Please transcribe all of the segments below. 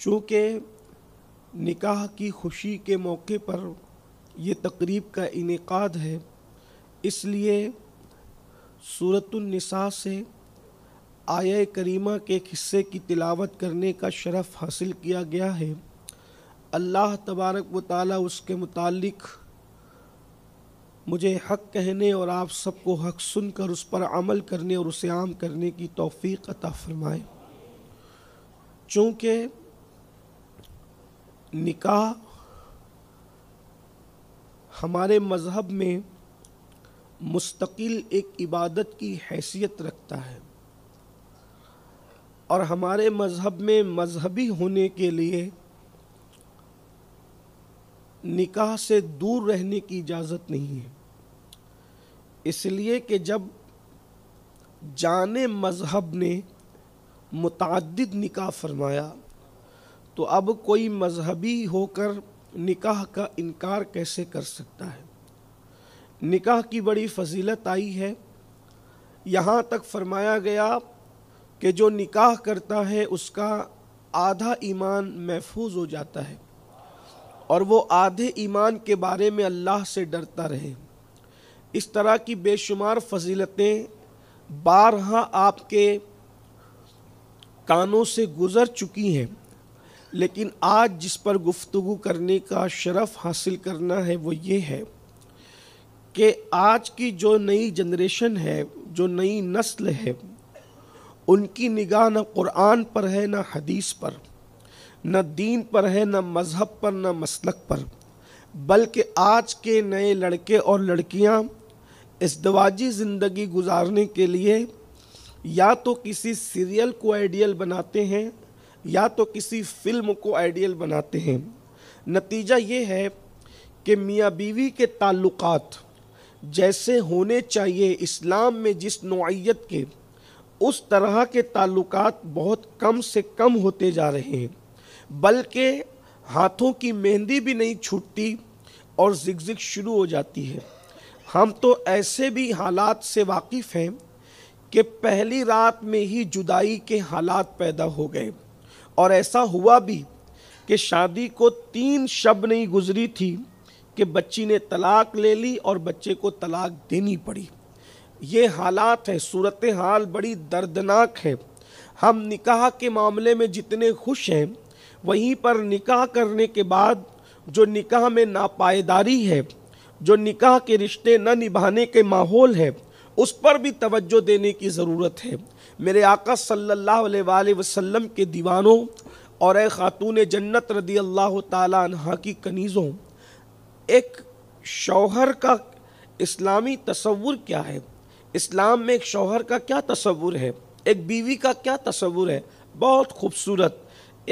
चूँकि निकाह की खुशी के मौके पर यह तकरीब का इनका है इसलिए सूरतनसा से आय करीमा के हिस्से की तिलावत करने का शरफ़ हासिल किया गया है अल्लाह तबारक व उसके मतलब मुझे हक कहने और आप सबको हक सुनकर उस पर अमल करने और उसे आम करने की तोफ़ी अता फ़रमाए चूँकि निकाह हमारे मज़हब में मुस्तकिल एक इबादत की हैसियत रखता है और हमारे मज़हब में मजहबी होने के लिए निकाह से दूर रहने की इजाज़त नहीं है इसलिए कि जब जाने मज़हब ने मुतद निकाह फरमाया तो अब कोई मजहबी होकर निकाह का इनकार कैसे कर सकता है निकाह की बड़ी फजीलत आई है यहाँ तक फरमाया गया कि जो निकाह करता है उसका आधा ईमान महफूज हो जाता है और वो आधे ईमान के बारे में अल्लाह से डरता रहे इस तरह की बेशुमार फजीलतें बारहा आपके कानों से गुज़र चुकी हैं लेकिन आज जिस पर गुफ्तु करने का शरफ हासिल करना है वो ये है कि आज की जो नई जनरेशन है जो नई नस्ल है उनकी निगाह ना कुरान पर है ना हदीस पर न दीन पर है न मज़हब पर न मसलक पर बल्कि आज के नए लड़के और लड़कियां दवाजी ज़िंदगी गुजारने के लिए या तो किसी सीरियल को आइडियल बनाते हैं या तो किसी फिल्म को आइडियल बनाते हैं नतीजा ये है कि मियाँ बीवी के ताल्लुकात जैसे होने चाहिए इस्लाम में जिस नौीयत के उस तरह के ताल्लुकात बहुत कम से कम होते जा रहे हैं बल्कि हाथों की मेहंदी भी नहीं छूटती और जिक शुरू हो जाती है हम तो ऐसे भी हालात से वाकिफ़ हैं कि पहली रात में ही जुदाई के हालात पैदा हो गए और ऐसा हुआ भी कि शादी को तीन शब नहीं गुजरी थी कि बच्ची ने तलाक ले ली और बच्चे को तलाक देनी पड़ी ये हालात है सूरत हाल बड़ी दर्दनाक है हम निकाह के मामले में जितने खुश हैं वहीं पर निकाह करने के बाद जो निकाह में नापायदारी है जो निकाह के रिश्ते न निभाने के माहौल है उस पर भी तवज्जो देने की ज़रूरत है मेरे आका सल्लल्लाहु अलैहि वसल्लम के दीवानों और ए ख़ातून जन्नत रदी अल्लाह तहा की कनीज़ों एक शौहर का इस्लामी तस्वुर क्या है इस्लाम में एक शौहर का क्या तस्वुर है एक बीवी का क्या तस्वुर है बहुत खूबसूरत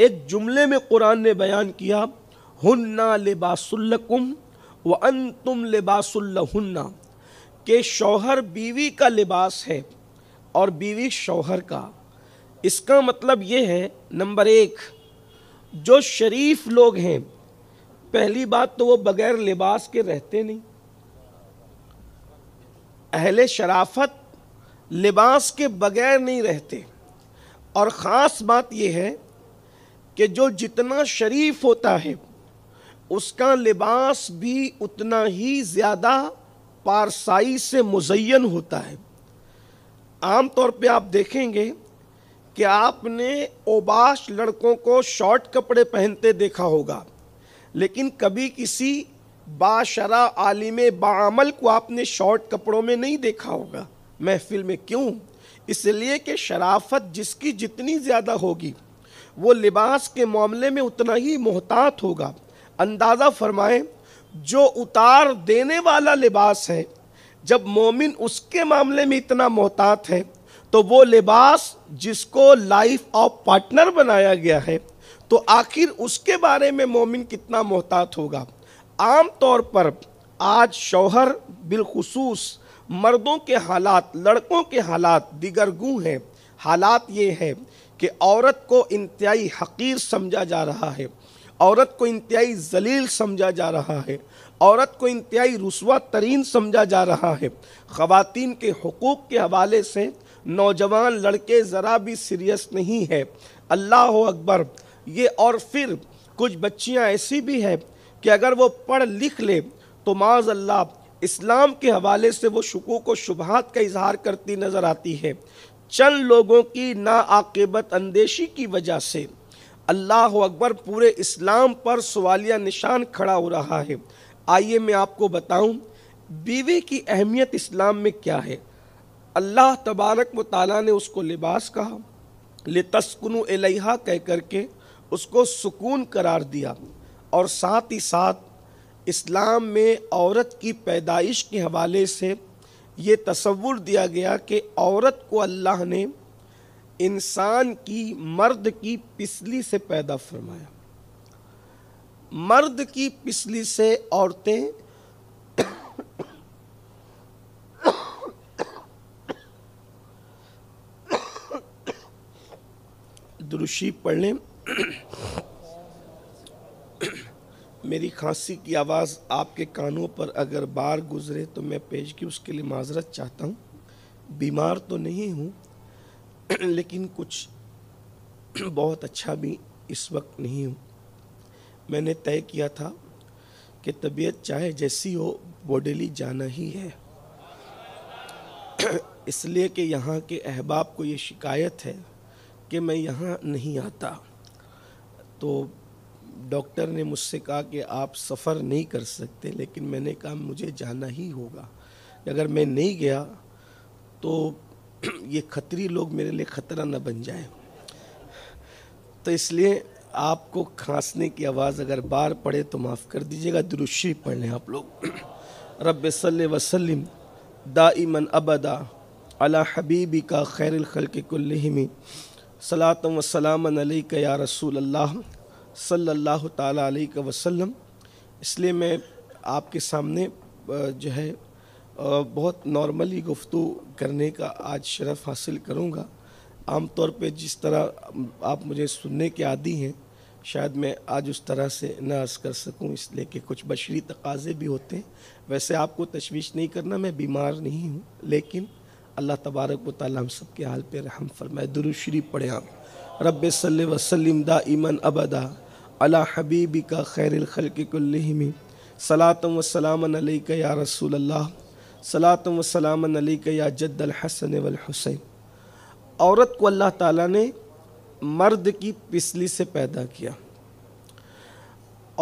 एक जुमले में कुरान ने बयान किया हन्ना लिबासुल्लकुम व अन तुम लिबासुल्लहुन्ना के शौहर बीवी का लिबास है और बीवी शौहर का इसका मतलब ये है नंबर एक जो शरीफ लोग हैं पहली बात तो वो बगैर लिबास के रहते नहीं अहले शराफत लिबास के बगैर नहीं रहते और ख़ास बात यह है कि जो जितना शरीफ होता है उसका लिबास भी उतना ही ज़्यादा पारसाई से मुजैन होता है आमतौर पे आप देखेंगे कि आपने ओबाश लड़कों को शॉर्ट कपड़े पहनते देखा होगा लेकिन कभी किसी बाशरा आलिम बामल को आपने शॉर्ट कपड़ों में नहीं देखा होगा महफिल में क्यों इसलिए कि शराफत जिसकी जितनी ज़्यादा होगी वो लिबास के मामले में उतना ही मोहतात होगा अंदाज़ा फरमाएं जो उतार देने वाला लिबास है जब मोमिन उसके मामले में इतना मोहतात है तो वो लिबास जिसको लाइफ ऑफ पार्टनर बनाया गया है तो आखिर उसके बारे में मोमिन कितना मोहतात होगा आम तौर पर आज शौहर बिलखसूस मर्दों के हालात लड़कों के हालात दिगर गु हैं हालात ये हैं कि औरत को इंतहाई हकीर समझा जा रहा है औरत को इंतहाई जलील समझा जा रहा है औरत को इंतहाई रसुआ तरीन समझा जा रहा है ख़वान के हकूक़ के हवाले से नौजवान लड़के ज़रा भी सीरियस नहीं है अल्लाह अकबर ये और फिर कुछ बच्चियाँ ऐसी भी हैं कि अगर वो पढ़ लिख ले तो माज अल्लाह इस्लाम के हवाले से वो शकूक व शुबहत का इजहार करती नज़र आती है चंद लोगों की नाआबत अंदेशी की वजह से अल्लाह अकबर पूरे इस्लाम पर सवालिया निशान खड़ा हो रहा है आइए मैं आपको बताऊं बीवी की अहमियत इस्लाम में क्या है अल्लाह तबारक वाली ने उसको लिबास कहा ले तस्कुन एलिहा कह करके उसको सुकून करार दिया और साथ ही साथ इस्लाम में औरत की पैदाइश के हवाले से ये तस्वुर दिया गया कि औरत को अल्लाह ने इंसान की मर्द की पिसली से पैदा फरमाया मर्द की पिछली से औरतें दुरुषी पढ़ लें मेरी खांसी की आवाज़ आपके कानों पर अगर बार गुजरे तो मैं पेश की उसके लिए माजरत चाहता हूँ बीमार तो नहीं हूँ लेकिन कुछ बहुत अच्छा भी इस वक्त नहीं हूँ मैंने तय किया था कि तबीयत चाहे जैसी हो बॉडीली जाना ही है इसलिए कि यहाँ के अहबाब को ये शिकायत है कि मैं यहाँ नहीं आता तो डॉक्टर ने मुझसे कहा कि आप सफ़र नहीं कर सकते लेकिन मैंने कहा मुझे जाना ही होगा अगर मैं नहीं गया तो ये खतरी लोग मेरे लिए ख़तरा न बन जाए तो इसलिए आपको खांसने की आवाज़ अगर बार पड़े तो माफ़ कर दीजिएगा दुरुशी पढ़ लें आप लोग रब सल वसलम दाइमन अबदा अला हबीबी का खैर खल के कुल्लिमी सलातम वसलामन या रसूल अल्लाह सल्ला तक वसलम इसलिए मैं आपके सामने जो है बहुत नॉर्मली गुफ्तु करने का आज शरफ़ हासिल करूँगा आमतौर पे जिस तरह आप मुझे सुनने के आदि हैं शायद मैं आज उस तरह से ना अर्ज़ कर सकूं इसलिए कि कुछ बशरी तकाजे भी होते हैं वैसे आपको तशवीश नहीं करना मैं बीमार नहीं हूँ लेकिन अल्लाह तबारक व ताली हम सब के हाल पर रहम फरमाए दुरुशरी पढ़े आप रब सल वसलम दा ईमन अबदा अला हबीबी का खैर खल कुल्लमी सलातम अली का या रसूल अल्लाह सलातम वसलामन का या जद्दल हसन वल हुसैन औरत को अल्लाह ताला ने मर्द की पिसली से पैदा किया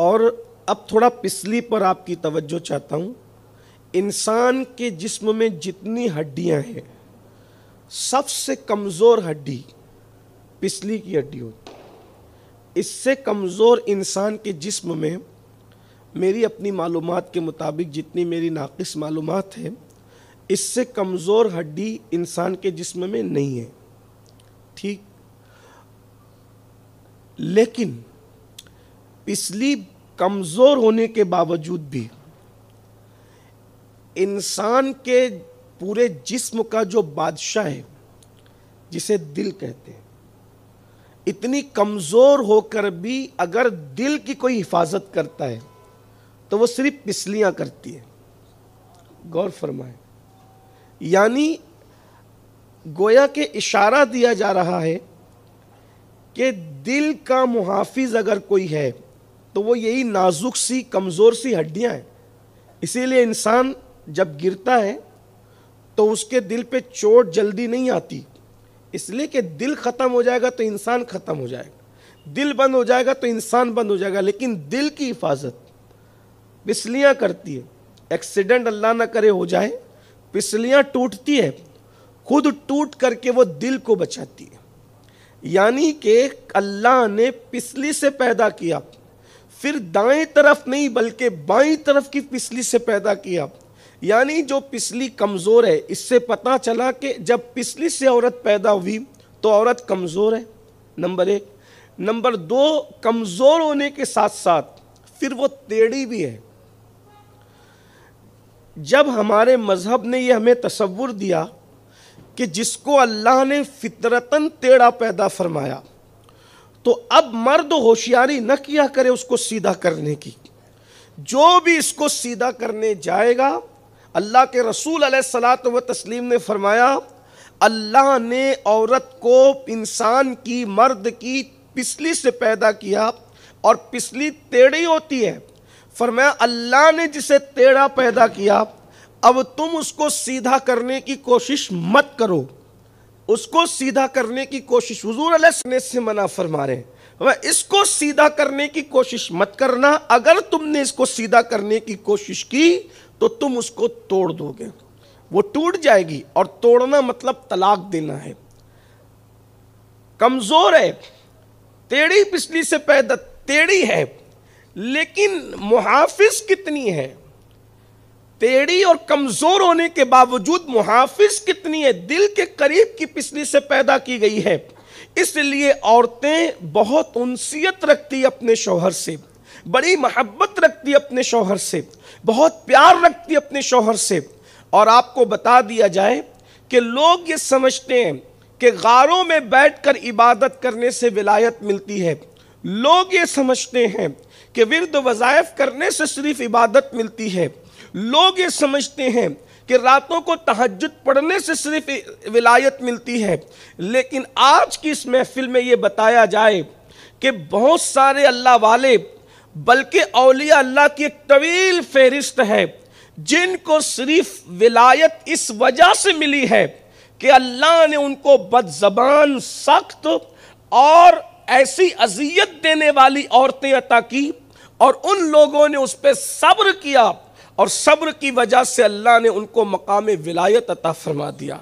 और अब थोड़ा पिसली पर आपकी तवज्जो चाहता हूँ इंसान के जिस्म में जितनी हड्डियाँ हैं सबसे कमज़ोर हड्डी पिसली की हड्डी होती इससे कमज़ोर इंसान के जिस्म में मेरी अपनी मालूम के मुताबिक जितनी मेरी नाक़स मालूम है इससे कमज़ोर हड्डी इंसान के जिस्म में नहीं है ठीक लेकिन पिछली कमज़ोर होने के बावजूद भी इंसान के पूरे जिस्म का जो बादशाह है जिसे दिल कहते हैं इतनी कमज़ोर होकर भी अगर दिल की कोई हिफाजत करता है तो वो सिर्फ पिछलियाँ करती है गौर फरमाए यानी गोया के इशारा दिया जा रहा है कि दिल का मुहाफिज अगर कोई है तो वो यही नाजुक सी कमज़ोर सी हड्डियाँ हैं इसीलिए इंसान जब गिरता है तो उसके दिल पे चोट जल्दी नहीं आती इसलिए कि दिल ख़त्म हो जाएगा तो इंसान ख़त्म हो जाएगा दिल बंद हो जाएगा तो इंसान बंद हो जाएगा लेकिन दिल की हिफाजत पिसलियाँ करती है एक्सीडेंट अल्लाह ना करे हो जाए पिसलियाँ टूटती है खुद टूट करके वो दिल को बचाती है यानी कि अल्लाह ने पिसली से पैदा किया फिर दाएं तरफ नहीं बल्कि बाईं तरफ की पिसली से पैदा किया यानी जो पिसली कमज़ोर है इससे पता चला कि जब पिसली से औरत पैदा हुई तो औरत कमज़ोर है नंबर एक नंबर दो कमज़ोर होने के साथ साथ फिर वो टेढ़ी भी है जब हमारे मज़हब ने ये हमें तस्वुर दिया कि जिसको अल्लाह ने फितरतन टेढ़ा पैदा फरमाया तो अब मर्द होशियारी न किया करे उसको सीधा करने की जो भी इसको सीधा करने जाएगा अल्लाह के रसूल सलात व तस्लीम ने फरमाया अल्लाह ने औरत को इंसान की मर्द की पिछली से पैदा किया और पिछली टेढ़ी होती है फरमाया अल्लाह ने जिसे टेढ़ा पैदा किया अब तुम उसको सीधा करने की कोशिश मत करो उसको सीधा करने की कोशिश हजूर ने से मना फरमा रहे वह इसको सीधा करने की कोशिश मत करना अगर तुमने इसको सीधा करने की कोशिश की तो तुम उसको तोड़ दोगे वो टूट जाएगी और तोड़ना मतलब तलाक देना है कमज़ोर है टेढ़ी पिछली से पैदा टेढ़ी है लेकिन मुहाफिज कितनी है टेढ़ी और कमजोर होने के बावजूद मुहाफिज कितनी है दिल के करीब की पिछली से पैदा की गई है इसलिए औरतें बहुत उनसीयत रखती अपने शोहर से बड़ी मोहब्बत रखती अपने शोहर से बहुत प्यार रखती अपने शोहर से और आपको बता दिया जाए कि लोग ये समझते हैं कि गारों में बैठकर इबादत करने से विलायत मिलती है लोग ये समझते हैं कि विरद वज़ायफ़ करने से सिर्फ इबादत मिलती है लोग ये समझते हैं कि रातों को तहजद पढ़ने से सिर्फ विलायत मिलती है लेकिन आज की इस महफिल में ये बताया जाए कि बहुत सारे अल्लाह वाले बल्कि अलिया अल्लाह की एक तवील फहरिस्त है जिनको सिर्फ विलायत इस वजह से मिली है कि अल्लाह ने उनको बदजबान सख्त और ऐसी अजियत देने वाली औरतें अता की और उन लोगों ने उस पर सब्र किया और सब्र की वजह से अल्लाह ने उनको मकाम विलायत अता फरमा दिया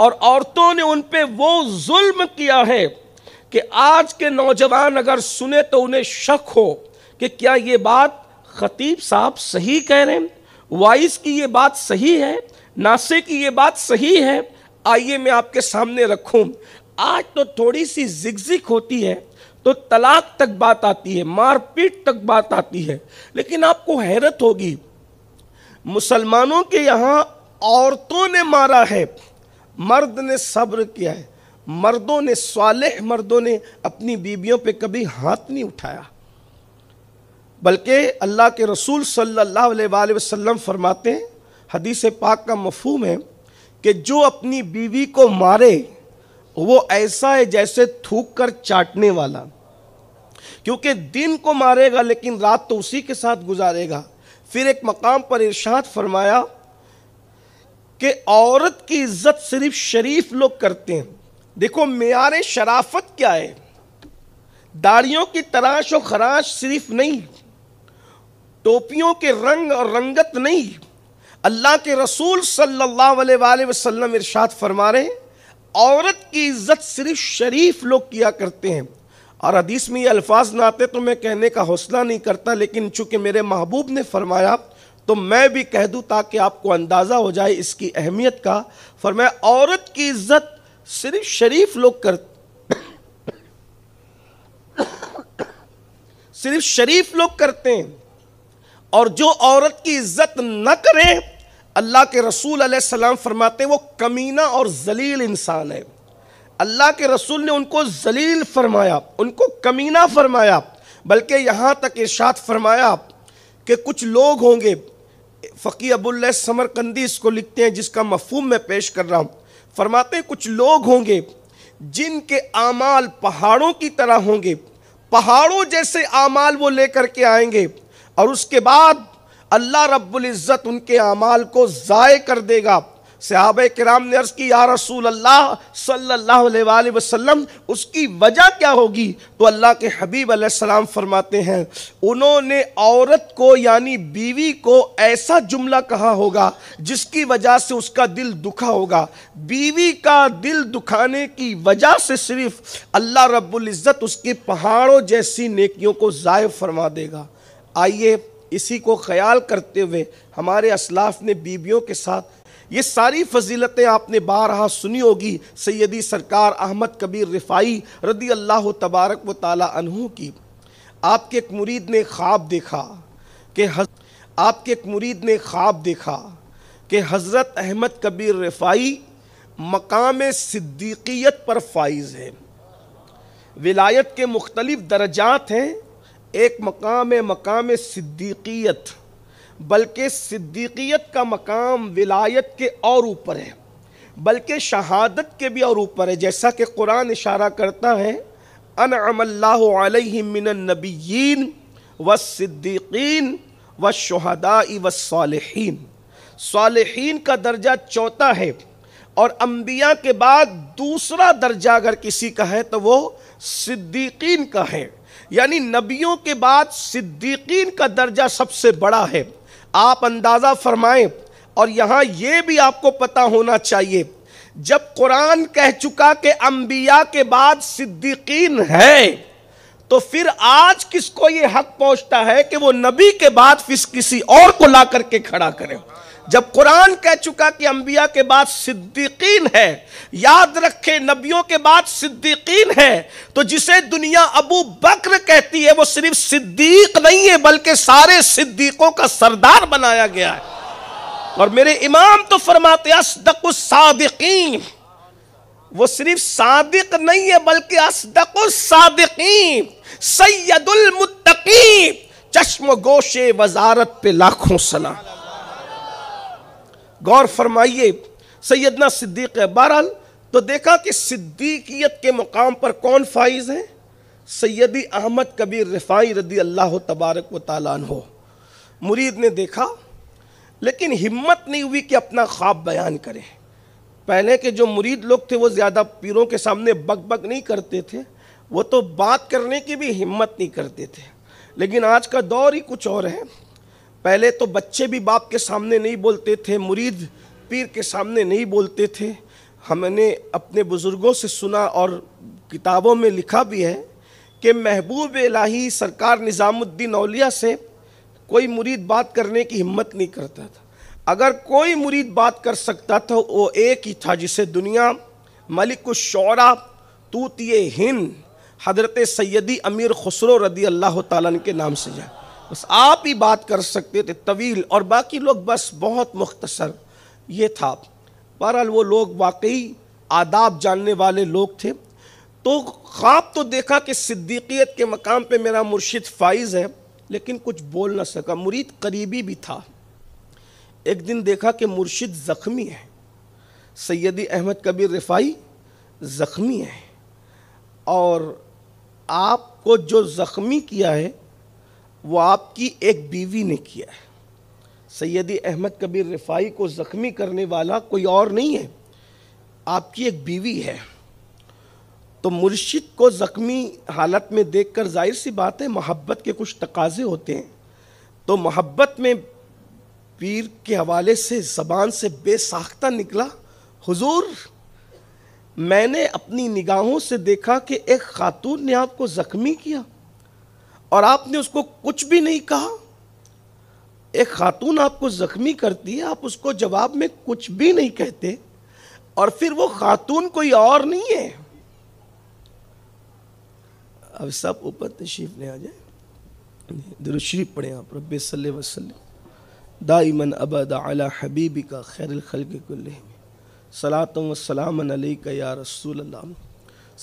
और औरतों ने उन पर वो जुल्म किया है कि आज के नौजवान अगर सुने तो उन्हें शक हो कि क्या ये बात खतीब साहब सही कह रहे हैं वाइस की ये बात सही है नासे की ये बात सही है आइए मैं आपके सामने रखूं आज तो थोड़ी सी जिगजिक होती है तो तलाक तक बात आती है मारपीट तक बात आती है लेकिन आपको हैरत होगी मुसलमानों के यहाँ औरतों ने मारा है मर्द ने सब्र किया है मर्दों ने सालह मर्दों ने अपनी बीबियों पे कभी हाथ नहीं उठाया बल्कि अल्लाह के रसूल सल्लल्लाहु अलैहि वसल्लम फरमाते हैं हदीस पाक का मफहम है कि जो अपनी बीवी को मारे वो ऐसा है जैसे थूक कर चाटने वाला क्योंकि दिन को मारेगा लेकिन रात तो उसी के साथ गुजारेगा फिर एक मकाम पर इर्शाद फरमाया कि औरत की इज्जत सिर्फ शरीफ लोग करते हैं देखो मैार शराफत क्या है दाढ़ियों की तराश और खराश सिर्फ नहीं टोपियों के रंग और रंगत नहीं अल्लाह के रसूल सल्ला वसलम इर्शाद फरमा रहे औरत की इज्जत सिर्फ शरीफ लोग किया करते हैं और हदीस में ये अल्फाज ना आते तो मैं कहने का हौसला नहीं करता लेकिन चूँकि मेरे महबूब ने फरमाया तो मैं भी कह दूँ ताकि आपको अंदाज़ा हो जाए इसकी अहमियत का फरमाया औरत की इज्जत सिर्फ शरीफ लोग कर सिर्फ शरीफ लोग करते हैं और जो औरत की इज्जत न करें अल्लाह के रसूल सलाम फरमाते वो कमीना और जलील इंसान है अल्लाह के रसूल ने उनको जलील फरमाया उनको कमीना फरमाया बल्कि यहाँ तक इर्शाद फरमाया कि कुछ लोग होंगे फ़की अबुल्ल समरकंदी इसको लिखते हैं जिसका मफहम मैं पेश कर रहा हूँ फरमाते हैं कुछ लोग होंगे जिनके आमाल पहाड़ों की तरह होंगे पहाड़ों जैसे आमाल वो लेकर के आएंगे और उसके बाद अल्लाह रब्बुल इज़्ज़त उनके आमाल को ज़ाय कर देगा सहाब कराम ने अर्ज़ की या रसूल अल्लाह सल्लल्लाहु अलैहि वसल्लम उसकी वजह क्या होगी तो अल्लाह के हबीब सलाम फरमाते हैं उन्होंने औरत को यानी बीवी को ऐसा जुमला कहा होगा जिसकी वजह से उसका दिल दुखा होगा बीवी का दिल दुखाने की वजह से सिर्फ अल्लाह रब्ज़त उसके पहाड़ों जैसी नेकियों को ज़ाय फरमा देगा आइए इसी को ख्याल करते हुए हमारे असलाफ ने बीवियों के साथ ये सारी फजीलतें आपने बारहा सुनी होगी सैदी सरकार अहमद कबीर रिफाई रदी अल्लाह तबारक व तहों की आपके एक मुरीद ने ख्वाब देखा कि आपके एक मुरीद ने ख्वाब देखा कि हज़रत अहमद कबीर रिफाई मकाम सिद्दीकीत पर फाइज है विलायत के मुख्तलिफ दर्जात हैं एक मकाम मकाम सिद्दीकीत बल्कि सिद्दीकियत का मकाम विलायत के और ऊपर है बल्कि शहादत के भी और ऊपर है जैसा कि कुरान इशारा करता है अन अमल्लाबीन व सिद्दीकीन व शहदा व सालहीन सालहीन का दर्जा चौथा है और अम्बिया के बाद दूसरा दर्जा अगर किसी का है तो वो सिद्दीकीन का है यानी नबियों के बाद सिद्दीकीन का दर्जा सबसे बड़ा है आप अंदाज़ा फरमाएं और यहाँ ये भी आपको पता होना चाहिए जब कुरान कह चुका कि अंबिया के बाद सिद्दीकीन है तो फिर आज किसको ये हक पहुंचता है कि वो नबी के बाद फिर किसी और को ला करके खड़ा करें जब कुरान कह चुका कि अंबिया के बाद सिद्दीकीन है याद रखे नबियों के बाद सिद्दीकीन है तो जिसे दुनिया अबू बकर कहती है वो सिर्फ सिद्दीक नहीं है बल्कि सारे सिद्दीकों का सरदार बनाया गया है और मेरे इमाम तो फरमाते असदकुसादकीन वो सिर्फ सादिक नहीं है बल्कि असदकुसादकीन सैदुल मुत्तकीन चश्म गोशे वजारत पे लाखों सलाम गौर फरमाइए सैदना सिद्दीक है बहरहाल तो देखा कि सिद्दीकियत के मुकाम पर कौन फाइज है सैदी अहमद कबीर रिफाई रदी अल्लाह तबारक व तालान हो मुरीद ने देखा लेकिन हिम्मत नहीं हुई कि अपना ख्वाब बयान करें पहले के जो मुरीद लोग थे वो ज़्यादा पीरों के सामने बग बग नहीं करते थे वो तो बात करने की भी हिम्मत नहीं करते थे लेकिन आज का दौर ही कुछ और है पहले तो बच्चे भी बाप के सामने नहीं बोलते थे मुरीद पीर के सामने नहीं बोलते थे हमने अपने बुज़ुर्गों से सुना और किताबों में लिखा भी है कि महबूब इलाही सरकार निज़ामुद्दीन अलिया से कोई मुरीद बात करने की हिम्मत नहीं करता था अगर कोई मुरीद बात कर सकता था वो एक ही था जिसे दुनिया मलिक शौरा तूत हिंद हज़रत सैदी अमीर खसरो रदी अल्लाह तन के नाम से जाए बस आप ही बात कर सकते थे तवील और बाकी लोग बस बहुत मुख्तसर ये था बहरहाल वो लोग वाकई आदाब जानने वाले लोग थे तो ख्वाब तो देखा कि सिद्दीकीत के मकाम पे मेरा मुर्शिद फाइज है लेकिन कुछ बोल ना सका मुरीद करीबी भी था एक दिन देखा कि मुर्शिद ज़ख्मी है सैदी अहमद कबीर रिफाई ज़ख्मी है और आपको जो ज़ख्मी किया है वो आपकी एक बीवी ने किया है सैदी अहमद कबीर रिफाई को ज़ख्मी करने वाला कोई और नहीं है आपकी एक बीवी है तो मुर्शिद को ज़ख्मी हालत में देखकर जाहिर सी बात है मोहब्बत के कुछ तकाजे होते हैं तो मोहब्बत में पीर के हवाले से ज़बान से बेसाख्ता निकला हुजूर मैंने अपनी निगाहों से देखा कि एक खातून ने आपको ज़ख्मी किया और आपने उसको कुछ भी नहीं कहा एक खातून आपको ज़ख्मी करती है आप उसको जवाब में कुछ भी नहीं कहते और फिर वो खातून कोई और नहीं है अब सब ऊपर तशरीफ ले आ जाए दुरुशरीफ पढ़े आप रब वसलम दाइमन अबद अला हबीबी का खैर खल के कुल्ले सलातम वसलाम या रसूल अल्लाह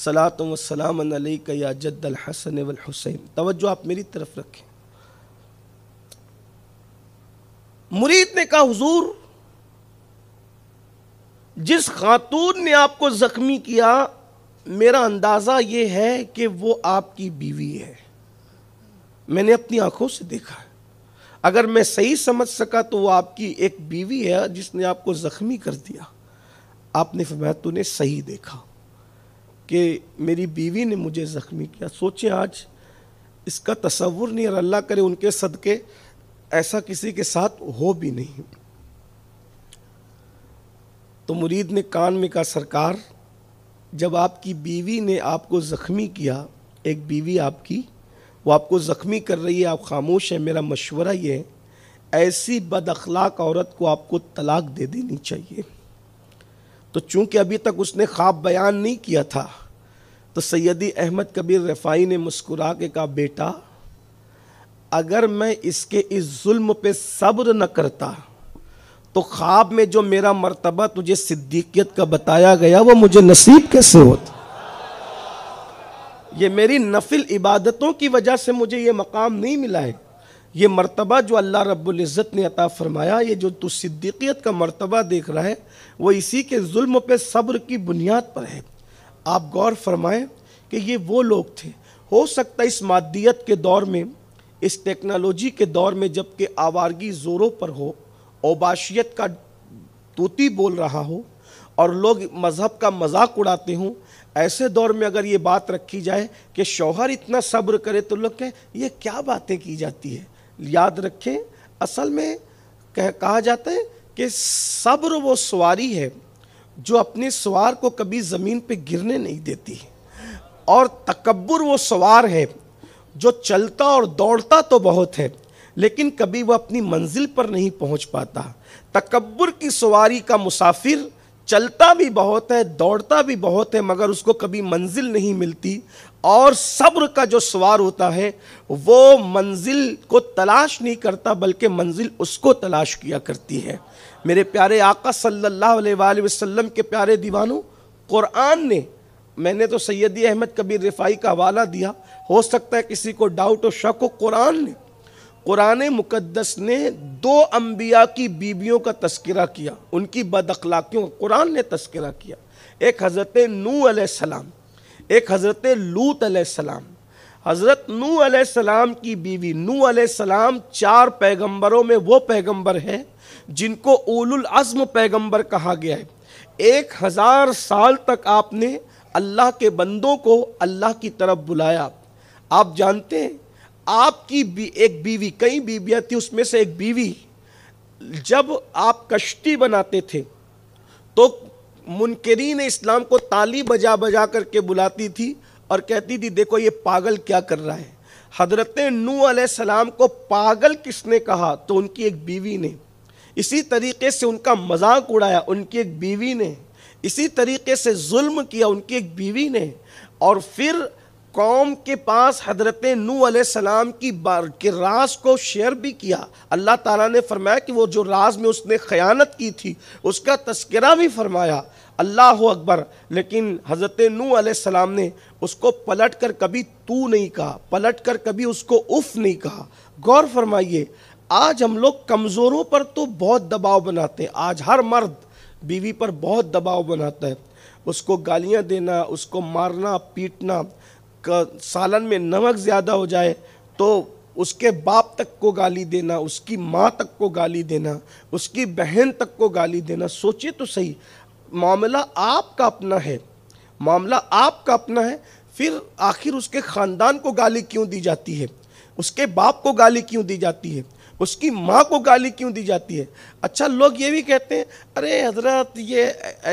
सलात वसलाम या जद्दल हसन हुसैन तवज्जो आप मेरी तरफ रखें मुरीद ने कहा हुजूर जिस खातून ने आपको ज़ख्मी किया मेरा अंदाज़ा यह है कि वो आपकी बीवी है मैंने अपनी आंखों से देखा है अगर मैं सही समझ सका तो वो आपकी एक बीवी है जिसने आपको ज़ख्मी कर दिया आपने फरमाया तूने सही देखा कि मेरी बीवी ने मुझे ज़ख्मी किया सोचें आज इसका तस्वुर नहीं और अल्लाह करे उनके सदके ऐसा किसी के साथ हो भी नहीं तो मुरीद ने कान में कहा सरकार जब आपकी बीवी ने आपको ज़ख्मी किया एक बीवी आपकी वो आपको ज़ख्मी कर रही है आप खामोश हैं मेरा मशवरा ये है ऐसी बदअखलाक औरत को आपको तलाक दे देनी चाहिए तो चूंकि अभी तक उसने ख्वाब बयान नहीं किया था तो सैदी अहमद कबीर रफ़ाई ने मुस्कुरा के कहा बेटा अगर मैं इसके इस जुल्म पे सब्र न करता तो ख्वाब में जो मेरा मर्तबा तुझे सिद्दीकियत का बताया गया वो मुझे नसीब कैसे होता ये मेरी नफिल इबादतों की वजह से मुझे ये मकाम नहीं मिला है ये मर्तबा जो अल्लाह रब्ज़त ने अता फ़रमाया ये जो तू सिद्दीक़ियत का मर्तबा देख रहा है वो इसी के जुल्म पे सब्र की बुनियाद पर है आप गौर फरमाएं कि ये वो लोग थे हो सकता है इस मादियत के दौर में इस टेक्नोलॉजी के दौर में जबकि आवारगी ज़ोरों पर हो ओबाशियत का तोती बोल रहा हो और लोग मज़हब का मजाक उड़ाते हों ऐसे दौर में अगर ये बात रखी जाए कि शौहर इतना सब्र करे तो लोग कहें यह क्या बातें की जाती है याद रखें असल में कह कहा जाता है कि सब्र वो सवारी है जो अपने सवार को कभी ज़मीन पे गिरने नहीं देती और तकबर वो सवार है जो चलता और दौड़ता तो बहुत है लेकिन कभी वह अपनी मंजिल पर नहीं पहुंच पाता तकबर की सवारी का मुसाफिर चलता भी बहुत है दौड़ता भी बहुत है मगर उसको कभी मंजिल नहीं मिलती और सब्र का जो सवार होता है वो मंजिल को तलाश नहीं करता बल्कि मंजिल उसको तलाश किया करती है मेरे प्यारे आका सल्लल्लाहु अलैहि वसल्लम के प्यारे दीवानों कुरान ने मैंने तो सैदी अहमद कबीर रिफाई का हवाला दिया हो सकता है किसी को डाउट और शक हो कुरान ने कुरान मुक़दस ने दो अम्बिया की बीबियों का तस्करा किया उनकी बद का कुरान ने तस्करा किया एक हज़रत नू सलाम एक हज़रत लूत सलाम हज़रत नू सलाम की बीवी नू सलाम चार पैगम्बरों में वो पैगम्बर हैं जिनको उलुलज़म अज़्म कहा गया है एक हज़ार साल तक आपने अल्लाह के बंदों को अल्लाह की तरफ बुलाया आप जानते हैं आपकी भी एक बीवी कई बीवियां थी उसमें से एक बीवी जब आप कश्ती बनाते थे तो मुनकरीन इस्लाम को ताली बजा बजा करके बुलाती थी और कहती थी देखो ये पागल क्या कर रहा है हजरत नू सलाम को पागल किसने कहा तो उनकी एक बीवी ने इसी तरीके से उनका मजाक उड़ाया उनकी एक बीवी ने इसी तरीके से जुल्म किया उनकी एक बीवी ने और फिर कौम के पास हजरत नू सलाम की के राज को शेयर भी किया अल्लाह ताला ने फरमाया कि वो जो राज में उसने ख़यानत की थी उसका तस्करा भी फरमाया अल्लाह अकबर लेकिन हज़रत नू सलाम ने उसको पलट कर कभी तू नहीं कहा पलट कर कभी उसको उफ़ नहीं कहा गौर फरमाइए आज हम लोग कमज़ोरों पर तो बहुत दबाव बनाते हैं आज हर मर्द बीवी पर बहुत दबाव बनाता है उसको गालियाँ देना उसको मारना पीटना सालन में नमक ज़्यादा हो जाए तो उसके बाप तक को गाली देना उसकी माँ तक को गाली देना उसकी बहन तक को गाली देना सोचिए तो सही मामला आपका अपना है मामला आपका अपना है फिर आखिर उसके ख़ानदान को गाली क्यों दी जाती है उसके बाप को गाली क्यों दी जाती है उसकी माँ को गाली क्यों दी जाती है अच्छा लोग ये भी कहते हैं अरे हज़रत ये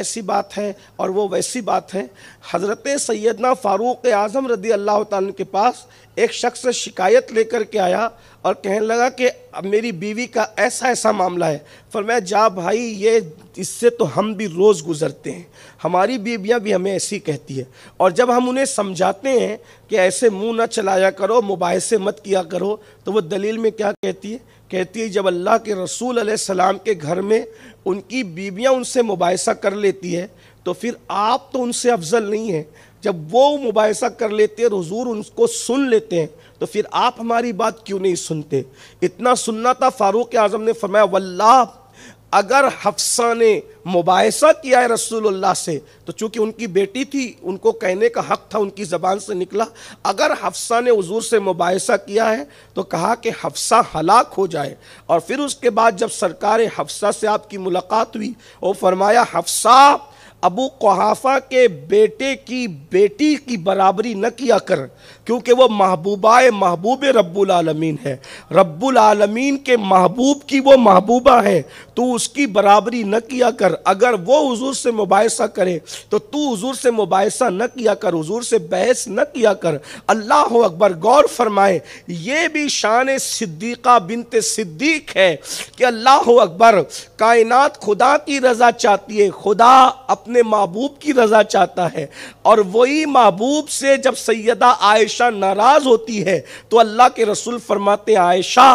ऐसी बात है और वो वैसी बात है हज़रत सैदना फ़ारूक़ आज़म रदी अल्लाह तन के पास एक शख्स शिकायत लेकर के आया और कहने लगा कि अब मेरी बीवी का ऐसा ऐसा मामला है पर मैं जा भाई ये इससे तो हम भी रोज़ गुज़रते हैं हमारी बीवियाँ भी हमें ऐसी कहती है और जब हम उन्हें समझाते हैं कि ऐसे मुंह ना चलाया करो मुबासे मत किया करो तो वो दलील में क्या कहती है कहती है जब अल्लाह के रसूल सलाम के घर में उनकी बीवियाँ उनसे मुबासा कर लेती है तो फिर आप तो उनसे अफजल नहीं हैं जब वो मुबासा कर लेते हैं हजूर उनको सुन लेते हैं तो फिर आप हमारी बात क्यों नहीं सुनते इतना सुनना था फ़ारूक आज़म ने फरमाया वल्लाह अगर हफ्सा ने मुबासा किया है रसूलुल्लाह से तो चूंकि उनकी बेटी थी उनको कहने का हक था उनकी ज़बान से निकला अगर हफ्सा ने हजूर से मुबासा किया है तो कहा कि हफ्सा हलाक हो जाए और फिर उसके बाद जब सरकार हफ्सा से आपकी मुलाकात हुई वो फरमाया हफ्सा अबू कोहाफा के बेटे की बेटी की बराबरी न किया कर क्योंकि वो महबूबा महबूब रब्बुल आलमीन है रब्बुल आलमीन के महबूब की वो महबूबा है तो उसकी बराबरी न किया कर अगर वो हुजूर से मुबासा करे तो तू हुजूर से मुबासा न किया कर हुजूर से बहस न किया कर अल्लाह अकबर गौर फरमाए ये भी शान सिद्दीक़ा बिनत सिद्दीक है कि अल्लाह अकबर कायनात खुदा की रज़ा चाहती है खुदा अपने महबूब की रज़ा चाहता है और वही महबूब से जब सैदा आयश आयशा नाराज़ होती है तो अल्लाह के रसूल फरमाते आयशा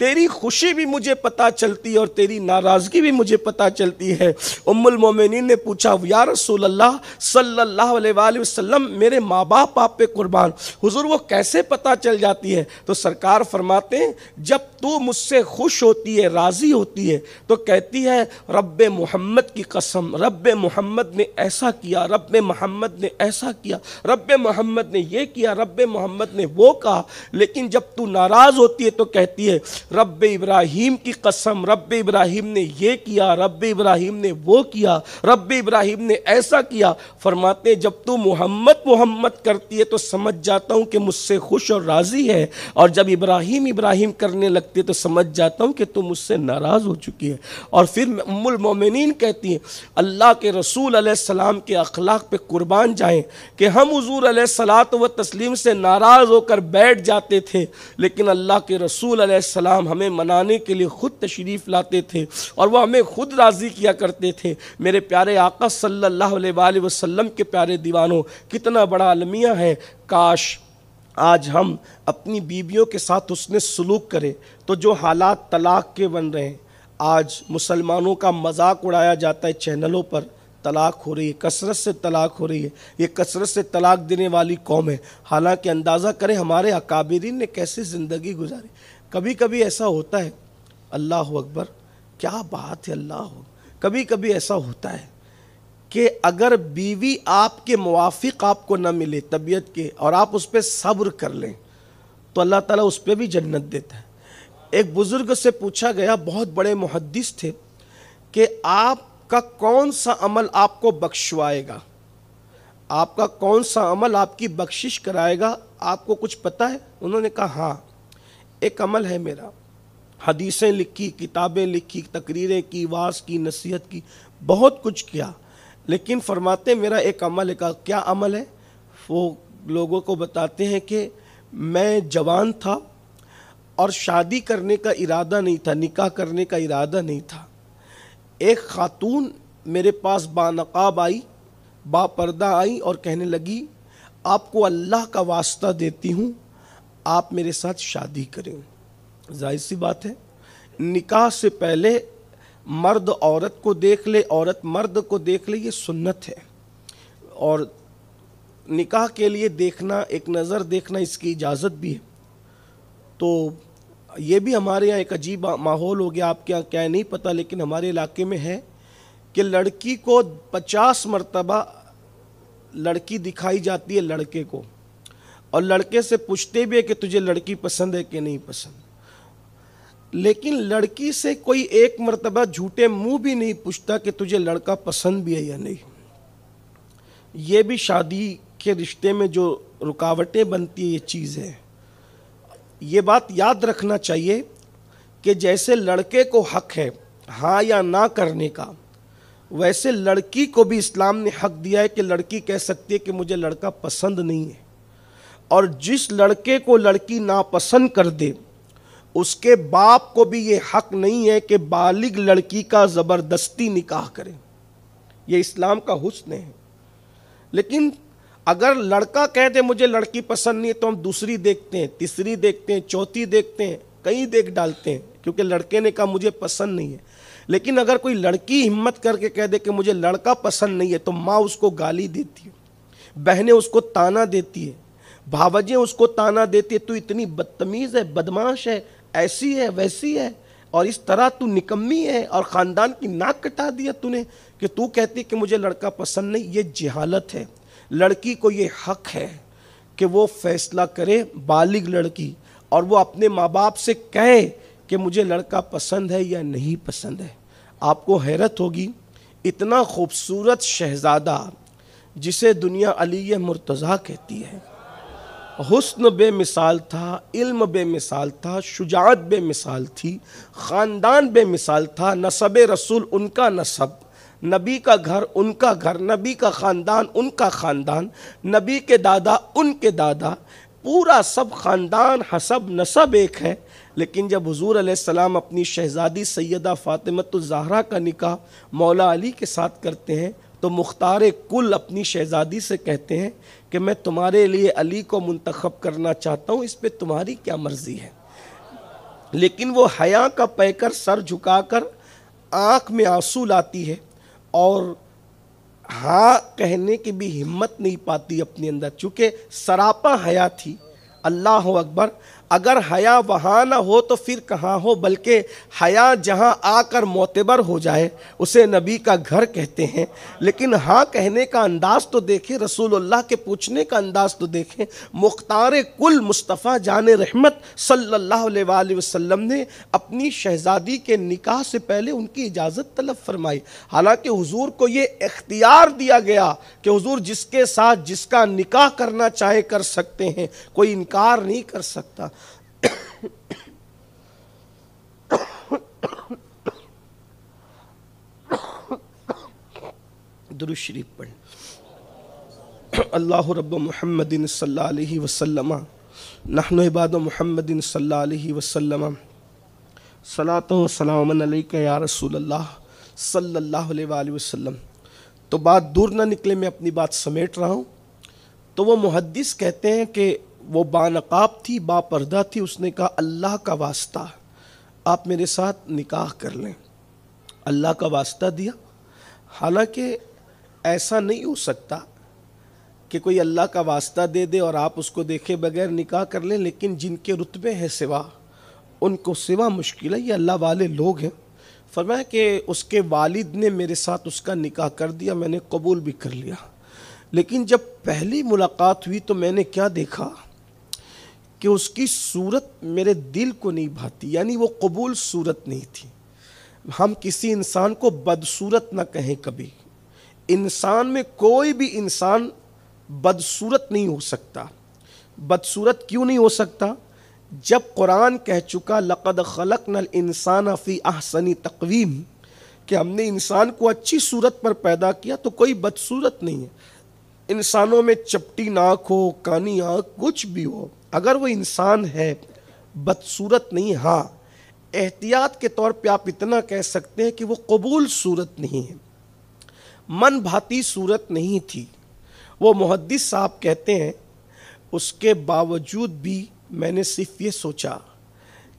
तेरी खुशी भी मुझे पता चलती है और तेरी नाराज़गी भी मुझे पता चलती है उम्मुल मोमिनीन ने पूछा या रसूल अल्लाह सल्लल्लाहु अलैहि वसल्लम मेरे माँ बाप आप पे कुर्बान हुजूर वो कैसे पता चल जाती है तो सरकार फरमाते हैं जब तू मुझसे खुश होती है राज़ी होती है तो कहती है रब मोहम्मद की कसम रब मोहम्मद ने ऐसा किया रब मोहम्मद ने ऐसा किया रब मोहम्मद ने ये किया रब मोहम्मद ने वो कहा लेकिन जब तू नाराज़ होती है तो कहती है रब इब्राहिम की कसम रब इब्राहिम ने यह किया रब इब्राहिम ने वो किया रब इब्राहिम ने ऐसा किया फरमाते जब तू मोहम्मद मोहम्मद करती है तो समझ जाता हूँ कि मुझसे खुश और राज़ी है और जब इब्राहिम इब्राहिम करने लगते तो समझ जाता हूँ कि तू मुझसे नाराज़ हो चुकी है और फिर उमुलमिन कहती हैं अल्लाह के रसूल सलाम के अखलाक पे कुर्बान जाएं कि हम हजूर सलात व तस्लीम से नाराज़ होकर बैठ जाते थे लेकिन अल्लाह के रसूल सलाम इस्लाम हमें मनाने के लिए ख़ुद तशरीफ़ लाते थे और वह हमें ख़ुद राज़ी किया करते थे मेरे प्यारे आका सल्ला वसम के प्यारे दीवानों कितना बड़ा अलमिया है काश आज हम अपनी बीवियों के साथ उसने सलूक करें तो जो हालात तलाक के बन रहे हैं आज मुसलमानों का मजाक उड़ाया जाता है चैनलों पर तलाक हो रही है कसरत से तलाक हो रही है ये कसरत से तलाक देने वाली कौम है हालांकि अंदाज़ा करें हमारे अकाबरीन ने कैसे ज़िंदगी गुजारी कभी कभी ऐसा होता है अल्लाह अकबर क्या बात है अल्लाह कभी कभी ऐसा होता है कि अगर बीवी आपके मुआफ़ आपको ना मिले तबीयत के और आप उस पर सब्र कर लें तो अल्लाह ताला उस पर भी जन्नत देता है एक बुज़ुर्ग से पूछा गया बहुत बड़े मुहदस थे कि आपका कौन सा अमल आपको बख्शवाएगा आपका कौन सा अमल आपकी बख्शिश कराएगा आपको कुछ पता है उन्होंने कहा हाँ एक अमल है मेरा हदीसें लिखी किताबें लिखी तकरीरें की वास की नसीहत की बहुत कुछ किया लेकिन फरमाते मेरा एक अमल है क्या अमल है वो लोगों को बताते हैं कि मैं जवान था और शादी करने का इरादा नहीं था निकाह करने का इरादा नहीं था एक खातून मेरे पास बानकाब आई बापर्दा आई और कहने लगी आपको अल्लाह का वास्ता देती हूँ आप मेरे साथ शादी करें जाहिर सी बात है निकाह से पहले मर्द औरत को देख ले औरत मर्द को देख ले ये सुन्नत है और निकाह के लिए देखना एक नज़र देखना इसकी इजाज़त भी है तो ये भी हमारे यहाँ एक अजीब माहौल हो गया आपके यहाँ क्या है नहीं पता लेकिन हमारे इलाके में है कि लड़की को पचास मरतबा लड़की दिखाई जाती है लड़के को और लड़के से पूछते भी है कि तुझे लड़की पसंद है कि नहीं पसंद लेकिन लड़की से कोई एक मरतबा झूठे मुंह भी नहीं पूछता कि तुझे लड़का पसंद भी है या नहीं ये भी शादी के रिश्ते में जो रुकावटें बनती है ये चीज़ है ये बात याद रखना चाहिए कि जैसे लड़के को हक है हाँ या ना करने का वैसे लड़की को भी इस्लाम ने हक दिया है कि लड़की कह सकती है कि मुझे लड़का पसंद नहीं है और जिस लड़के को लड़की नापसंद कर दे उसके बाप को भी ये हक नहीं है कि बालिग लड़की का ज़बरदस्ती निकाह करें ये इस्लाम का हुस्न है लेकिन अगर लड़का कह दे मुझे लड़की पसंद नहीं है तो हम दूसरी देखते हैं तीसरी देखते हैं चौथी देखते हैं कई देख डालते हैं क्योंकि लड़के ने कहा मुझे पसंद नहीं है लेकिन अगर कोई लड़की हिम्मत करके कह दे कि मुझे लड़का पसंद नहीं है तो माँ उसको गाली देती है बहनें उसको ताना देती है भावजें उसको ताना देती तू इतनी बदतमीज़ है बदमाश है ऐसी है वैसी है और इस तरह तू निकम्मी है और ख़ानदान की नाक कटा दिया तूने कि तू कहती कि मुझे लड़का पसंद नहीं ये जहालत है लड़की को ये हक है कि वो फैसला करे बालिग लड़की और वो अपने माँ बाप से कहे कि मुझे लड़का पसंद है या नहीं पसंद है आपको हैरत होगी इतना खूबसूरत शहज़ादा जिसे दुनिया अली मुर्तज़ा कहती है हुस्न बेमिसाल था इल्म बेमिसाल था शुजात बेमिसाल थी ख़ानदान बेमिसाल था नसब रसूल उनका नसब नबी का घर उनका घर नबी का ख़ानदान उनका ख़ानदान नबी के दादा उनके दादा पूरा सब ख़ानदान हसब नसब एक है लेकिन जब हजूर सलाम अपनी शहज़ादी सैदा फ़ातिमतज़ाहरा का निकाह मौला अली के साथ करते हैं तो मुख्तार कुल अपनी शहज़ादी से कहते हैं कि मैं तुम्हारे लिए अली को मंतखब करना चाहता हूँ इस पर तुम्हारी क्या मर्जी है लेकिन वो हया का पैकर सर झुकाकर आँख में आंसू लाती है और हाँ कहने की भी हिम्मत नहीं पाती अपने अंदर चूँकि सरापा हया थी अल्लाह अकबर अगर हया वहाँ ना हो तो फिर कहाँ हो बल्कि हया जहाँ आकर मोतबर हो जाए उसे नबी का घर कहते हैं लेकिन हाँ कहने का अंदाज़ तो देखें रसूलुल्लाह के पूछने का अंदाज़ तो देखें मुख्तार कुल मुस्तफ़ा जान रहमत सल्लल्लाहु अलैहि वसल्लम ने अपनी शहज़ादी के निकाह से पहले उनकी इजाज़त तलब फरमाई हालांकि हुजूर को ये इख्तियार दिया गया कि हुजूर जिसके साथ जिसका निकाह करना चाहे कर सकते हैं कोई इनकार नहीं कर सकता दुरुशरीफ पढ़ अल्लाह रब मुहमदिन सल्लल्लाहु वसल्लम नहन इबाद मुहमदिन सल्लल्लाहु वसल्लम सलात वसलाम या रसूल सल्ला वसलम तो बात दूर ना निकले मैं अपनी बात समेट रहा हूँ तो वो मुहदस कहते हैं कि वो बानकाब थी बापर्दा थी उसने कहा अल्लाह का वास्ता आप मेरे साथ निकाह कर लें अल्लाह का वास्ता दिया हालांकि ऐसा नहीं हो सकता कि कोई अल्लाह का वास्ता दे दे और आप उसको देखे बगैर निकाह कर लें लेकिन जिनके रुतबे हैं सिवा उनको सिवा मुश्किल है ये अल्लाह वाले लोग हैं फरमाया कि उसके वालिद ने मेरे साथ उसका निकाह कर दिया मैंने कबूल भी कर लिया लेकिन जब पहली मुलाकात हुई तो मैंने क्या देखा कि उसकी सूरत मेरे दिल को नहीं भाती यानी वो कबूल सूरत नहीं थी हम किसी इंसान को बदसूरत ना कहें कभी इंसान में कोई भी इंसान बदसूरत नहीं हो सकता बदसूरत क्यों नहीं हो सकता जब कुरान कह चुका लक़द खलक नल इंसान फ़ी आहसनी तकवीम कि हमने इंसान को अच्छी सूरत पर पैदा किया तो कोई बदसूरत नहीं है इंसानों में चपटी नाक हो कानी आँख कुछ भी हो अगर वो इंसान है बदसूरत नहीं हाँ एहतियात के तौर पे आप इतना कह सकते हैं कि वो कबूल सूरत नहीं है मन भाती सूरत नहीं थी वो मुहदस साहब कहते हैं उसके बावजूद भी मैंने सिर्फ ये सोचा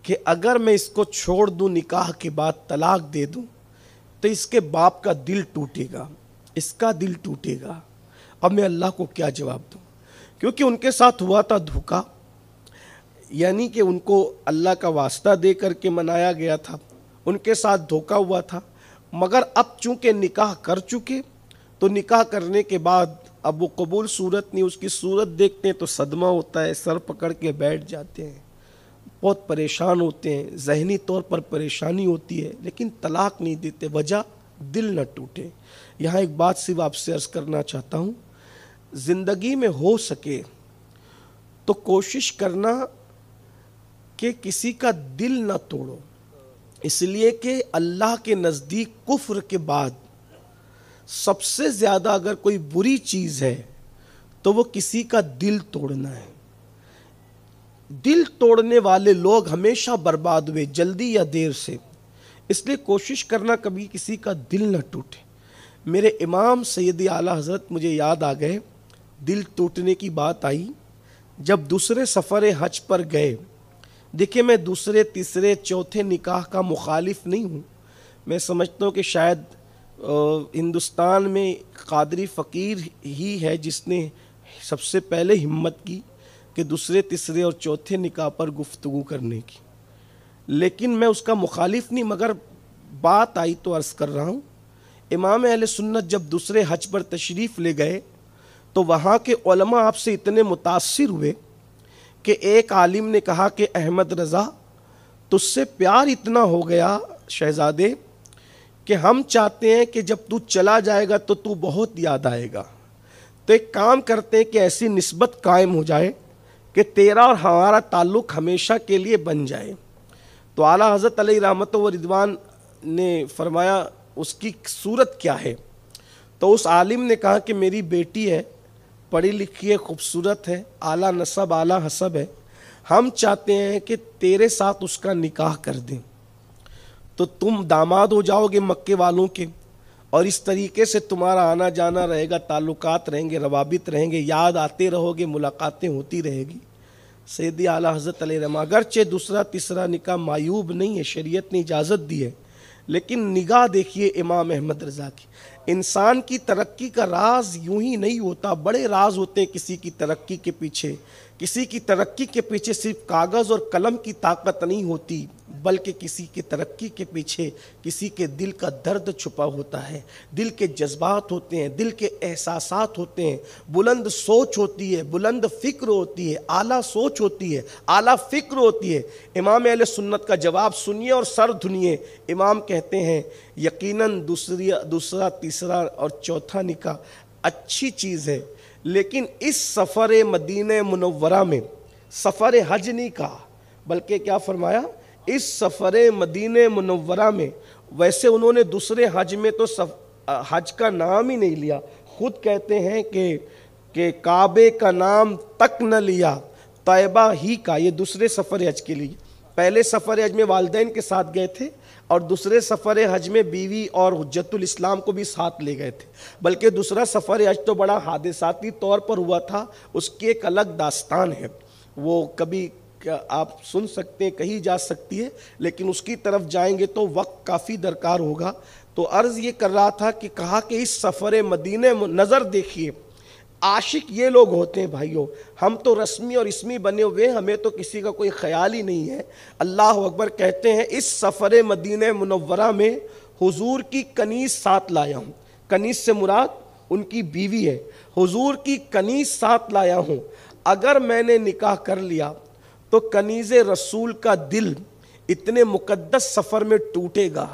कि अगर मैं इसको छोड़ दूँ निकाह के बाद तलाक दे दूँ तो इसके बाप का दिल टूटेगा इसका दिल टूटेगा अब मैं अल्लाह को क्या जवाब दूँ क्योंकि उनके साथ हुआ था धोखा यानी कि उनको अल्लाह का वास्ता दे करके मनाया गया था उनके साथ धोखा हुआ था मगर अब चूंकि निकाह कर चुके तो निकाह करने के बाद अब वो कबूल सूरत नहीं उसकी सूरत देखते हैं तो सदमा होता है सर पकड़ के बैठ जाते हैं बहुत परेशान होते हैं जहनी तौर पर परेशानी होती है लेकिन तलाक नहीं देते वजह दिल न टूटे यहाँ एक बात सिर्फ आपसे अर्ज़ करना चाहता हूँ ज़िंदगी में हो सके तो कोशिश करना कि किसी का दिल ना तोड़ो इसलिए कि अल्लाह के नज़दीक कुफ्र के बाद सबसे ज़्यादा अगर कोई बुरी चीज़ है तो वो किसी का दिल तोड़ना है दिल तोड़ने वाले लोग हमेशा बर्बाद हुए जल्दी या देर से इसलिए कोशिश करना कभी किसी का दिल न टूटे मेरे इमाम सैद आला हज़रत मुझे याद आ गए दिल टूटने की बात आई जब दूसरे सफ़र हज पर गए देखिए मैं दूसरे तीसरे चौथे निकाह का मुखालिफ नहीं हूँ मैं समझता हूँ कि शायद हिंदुस्तान में कादरी फ़कीर ही है जिसने सबसे पहले हिम्मत की कि दूसरे तीसरे और चौथे निकाह पर गुफ्तु करने की लेकिन मैं उसका मुखालिफ नहीं मगर बात आई तो अर्ज़ कर रहा हूँ इमाम अहल सुन्नत जब दूसरे हज पर तशरीफ़ ले गए तो वहाँ के आपसे इतने मुतासर हुए कि एक आलिम ने कहा कि अहमद रज़ा तुझसे प्यार इतना हो गया शहज़ादे कि हम चाहते हैं कि जब तू चला जाएगा तो तू बहुत याद आएगा तो एक काम करते हैं कि ऐसी नस्बत कायम हो जाए कि तेरा और हमारा ताल्लुक़ हमेशा के लिए बन जाए तो आला हज़रत अली रहमत व रिदवान ने फरमाया उसकी सूरत क्या है तो उस आलिम ने कहा कि मेरी बेटी है पढ़ी लिखी है खूबसूरत है आला नसब आला हसब है हम चाहते हैं कि तेरे साथ उसका निकाह कर दें तो तुम दामाद हो जाओगे मक्के वालों के और इस तरीके से तुम्हारा आना जाना रहेगा ताल्लुकात रहेंगे रवाबित रहेंगे याद आते रहोगे मुलाकातें होती रहेगी सैदी आला हज़रत अगर अगरचे दूसरा तीसरा निकाह मायूब नहीं है शरीयत ने इजाज़त दी है लेकिन निगाह देखिए इमाम अहमद रज़ा की इंसान की तरक्की का राज यूं ही नहीं होता बड़े राज होते हैं किसी की तरक्की के पीछे किसी की तरक्की के पीछे सिर्फ कागज़ और कलम की ताकत नहीं होती बल्कि किसी की तरक्की के पीछे किसी के दिल का दर्द छुपा होता है दिल के जज्बात होते हैं दिल के एहसास होते हैं बुलंद सोच होती है बुलंद फ़िक्र होती है आला सोच होती है आला फ़िक्र होती है इमाम अल सुन्नत का जवाब सुनिए और सर धुनिए इमाम कहते हैं यकीनन दूसरी दूसरा तीसरा और चौथा निका अच्छी चीज़ है लेकिन इस सफ़र मदीन मनवरा में सफ़र हज नहीं कहा बल्कि क्या फरमाया इस सफ़र मदीन मुनवरा में वैसे उन्होंने दूसरे हज में तो सफ, हज का नाम ही नहीं लिया खुद कहते हैं कि के काबे का नाम तक न लिया तयबा ही का ये दूसरे सफ़र हज के लिए पहले सफ़र हज में वालदेन के साथ गए थे और दूसरे सफ़र हज में बीवी और हजतुल इस्लाम को भी साथ ले गए थे बल्कि दूसरा सफ़र हज तो बड़ा हादसाती तौर पर हुआ था उसकी एक अलग दास्तान है वो कभी क्या आप सुन सकते हैं कही जा सकती है लेकिन उसकी तरफ जाएंगे तो वक्त काफ़ी दरकार होगा तो अर्ज़ ये कर रहा था कि कहा कि इस सफ़र मदीने नज़र देखिए आशिक ये लोग होते हैं भाइयों हम तो रस्मी और इसमी बने हुए हमें तो किसी का कोई ख्याल ही नहीं है अल्लाह अकबर कहते हैं इस सफ़र मदीन मनवरा में हुजूर की कनीस साथ लाया हूँ कनीस से मुराद उनकी बीवी है हुजूर की कनीस साथ लाया हूँ अगर मैंने निकाह कर लिया तो कनीज़ रसूल का दिल इतने मुकद्दस सफ़र में टूटेगा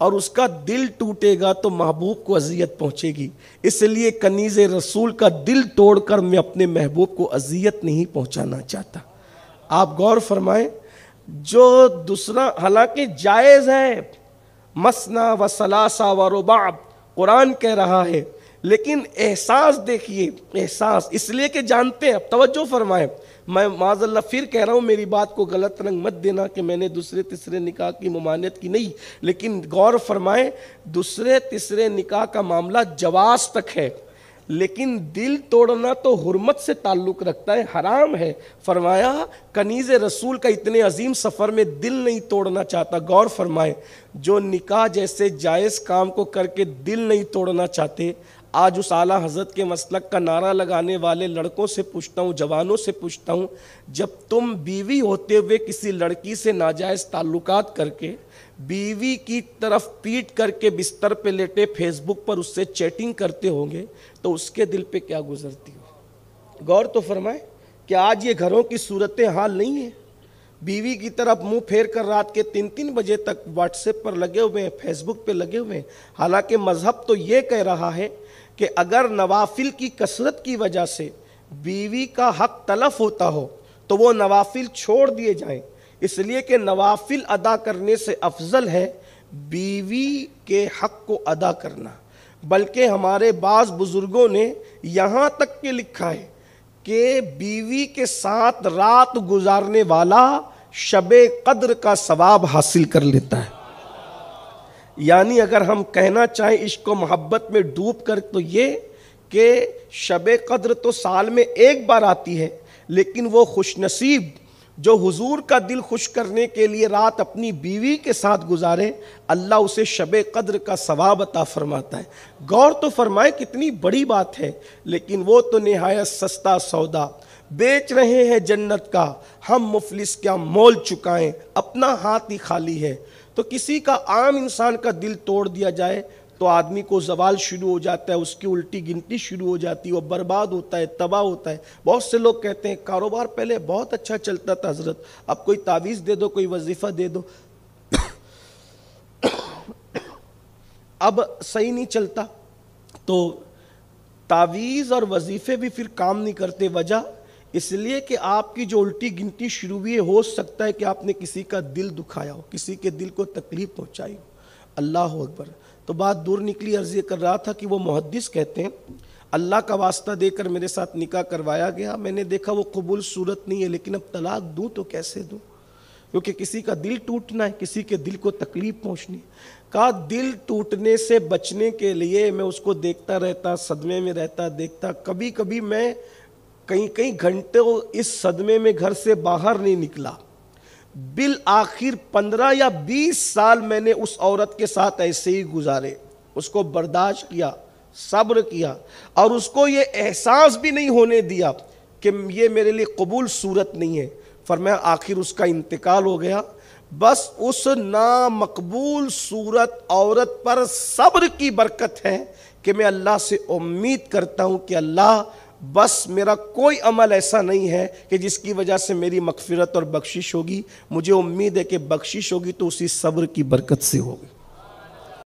और उसका दिल टूटेगा तो महबूब को अजियत पहुंचेगी इसलिए कनीज़ रसूल का दिल तोड़कर मैं अपने महबूब को अजियत नहीं पहुंचाना चाहता आप गौर फरमाएं जो दूसरा हालांकि जायज़ है मसना व सलासा व रुबाब कुरान कह रहा है लेकिन एहसास देखिए एहसास इसलिए कि जानते हैं अब तवज्जो फरमाएं मैं माजल्ला फिर कह रहा हूँ मेरी बात को गलत रंग मत देना कि मैंने दूसरे तीसरे निकाह की ममानियत की नहीं लेकिन गौर फरमाएं दूसरे तीसरे निकाह का मामला जवाज तक है लेकिन दिल तोड़ना तो हरमत से ताल्लुक़ रखता है हराम है फरमाया कनीज़ रसूल का इतने अजीम सफ़र में दिल नहीं तोड़ना चाहता गौर फरमाए जो निकाह जैसे जायज़ काम को करके दिल नहीं तोड़ना चाहते आज उस आला हजरत के मसलक का नारा लगाने वाले लड़कों से पूछता हूँ जवानों से पूछता हूँ जब तुम बीवी होते हुए किसी लड़की से नाजायज़ ताल्लुकात करके बीवी की तरफ पीट करके बिस्तर पे लेटे फेसबुक पर उससे चैटिंग करते होंगे तो उसके दिल पे क्या गुजरती हो गौर तो फरमाए कि आज ये घरों की सूरत हाल नहीं है बीवी की तरफ मुंह फेर कर रात के तीन तीन बजे तक व्हाट्सएप पर लगे हुए हैं फेसबुक पर लगे हुए हैं हालांकि मज़हब तो ये कह रहा है कि अगर नवाफिल की कसरत की वजह से बीवी का हक तलफ होता हो तो वो नवाफिल छोड़ दिए जाएं इसलिए कि नवाफिल अदा करने से अफजल है बीवी के हक को अदा करना बल्कि हमारे बाज़ बुज़ुर्गों ने यहाँ तक के लिखा है के बीवी के साथ रात गुजारने वाला शब कद्र का सवाब हासिल कर लेता है यानी अगर हम कहना चाहें इसको मोहब्बत में डूब कर तो ये कि शब कद्र तो साल में एक बार आती है लेकिन वो खुशनसीब जो हुजूर का दिल खुश करने के लिए रात अपनी बीवी के साथ गुजारे अल्लाह उसे शब कद्र का सवाब अता फरमाता है गौर तो फरमाए कितनी बड़ी बात है लेकिन वो तो नहायत सस्ता सौदा बेच रहे हैं जन्नत का हम मुफलिस क्या मोल चुकाएं अपना हाथ ही खाली है तो किसी का आम इंसान का दिल तोड़ दिया जाए तो आदमी को जवाल शुरू हो जाता है उसकी उल्टी गिनती शुरू हो जाती है वो बर्बाद होता है तबाह होता है बहुत से लोग कहते हैं कारोबार पहले बहुत अच्छा चलता था हजरत अब कोई तावीज़ दे दो कोई वजीफ़ा दे दो अब सही नहीं चलता तो तावीज़ और वजीफ़े भी फिर काम नहीं करते वजह इसलिए कि आपकी जो उल्टी गिनती शुरू हुई हो सकता है कि आपने किसी का दिल दुखाया हो किसी के दिल को तकलीफ़ पहुंचाई हो अल्लाह अकबर तो बात दूर निकली अर्ज़ कर रहा था कि वो मुहदस कहते हैं अल्लाह का वास्ता देकर मेरे साथ निकाह करवाया गया मैंने देखा वो कबूल सूरत नहीं है लेकिन अब तलाक दूँ तो कैसे दूँ क्योंकि किसी का दिल टूटना है किसी के दिल को तकलीफ़ पहुँचनी का दिल टूटने से बचने के लिए मैं उसको देखता रहता सदमे में रहता देखता कभी कभी मैं कई कई घंटों इस सदमे में घर से बाहर नहीं निकला बिल आखिर पंद्रह या बीस साल मैंने उस औरत के साथ ऐसे ही गुजारे उसको बर्दाश्त किया सब्र किया और उसको ये एहसास भी नहीं होने दिया कि ये मेरे लिए कबूल सूरत नहीं है फरमाया आखिर उसका इंतकाल हो गया बस उस नामकबूल सूरत औरत पर सब्र की बरकत है कि मैं अल्लाह से उम्मीद करता हूँ कि अल्लाह बस मेरा कोई अमल ऐसा नहीं है कि जिसकी वजह से मेरी मकफिरत और बख्शिश होगी मुझे उम्मीद है कि बख्शिश होगी तो उसी सब्र की बरकत से होगी